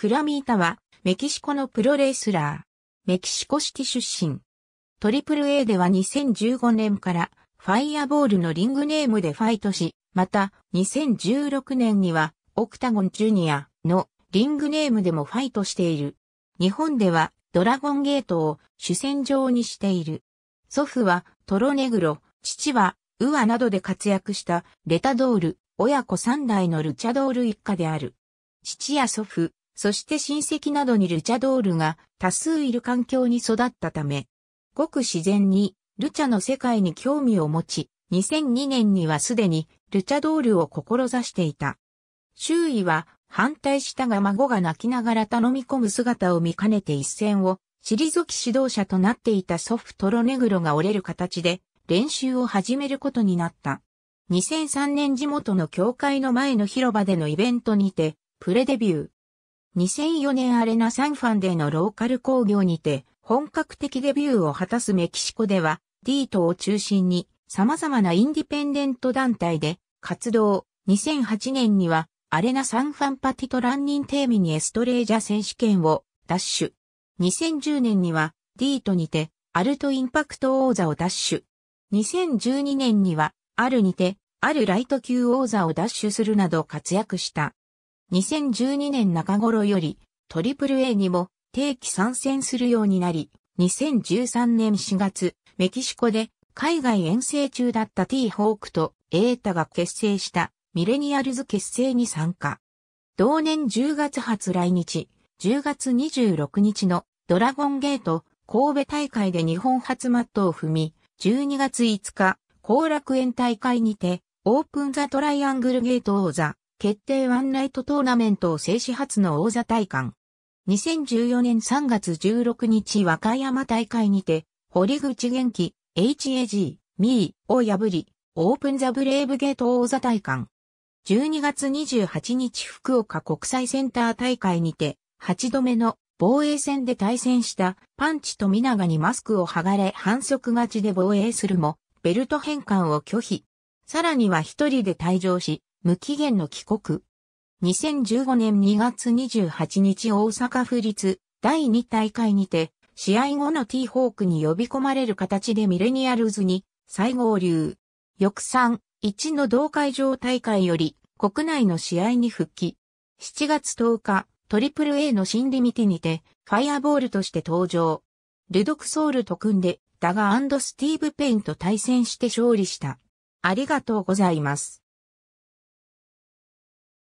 フラミータは、メキシコのプロレスラー。メキシコシティ出身。トリプル a では2015年から、ファイアボールのリングネームでファイトし、また、2016年には、オクタゴンジュニアのリングネームでもファイトしている。日本では、ドラゴンゲートを主戦場にしている。祖父は、トロネグロ、父は、ウアなどで活躍した、レタドール、親子三代のルチャドール一家である。父や祖父、そして親戚などにルチャドールが多数いる環境に育ったため、ごく自然にルチャの世界に興味を持ち、2002年にはすでにルチャドールを志していた。周囲は反対したが孫が泣きながら頼み込む姿を見かねて一戦を退き指導者となっていた祖父トロネグロが折れる形で練習を始めることになった。2003年地元の教会の前の広場でのイベントにて、プレデビュー。2004年アレナサンファンデのローカル工業にて本格的デビューを果たすメキシコでは、ディートを中心に様々なインディペンデント団体で活動。2008年にはアレナサンファンパティトランニンテーミニエストレージャ選手権を奪取。2010年にはディートにてアルトインパクト王座を奪取。2012年にはアルにてアルライト級王座を奪取するなど活躍した。2012年中頃より AAA にも定期参戦するようになり、2013年4月、メキシコで海外遠征中だった T ホークとエータが結成したミレニアルズ結成に参加。同年10月初来日、10月26日のドラゴンゲート神戸大会で日本初マットを踏み、12月5日、後楽園大会にてオープンザトライアングルゲート王座決定ワンナイトトーナメントを制止初の王座体感。2014年3月16日和歌山大会にて、堀口元気、HAG、ミーを破り、オープンザブレイブゲート王座体感。12月28日福岡国際センター大会にて、8度目の防衛戦で対戦したパンチと富永にマスクを剥がれ反則勝ちで防衛するも、ベルト変換を拒否。さらには一人で退場し、無期限の帰国。2015年2月28日大阪府立第2大会にて、試合後のティーホークに呼び込まれる形でミレニアルズに再合流。翌3、1の同会場大会より国内の試合に復帰。7月10日、トリプル a の新リミテにて、ファイアボールとして登場。ルドクソールと組んで、ダガスティーブ・ペインと対戦して勝利した。ありがとうございます。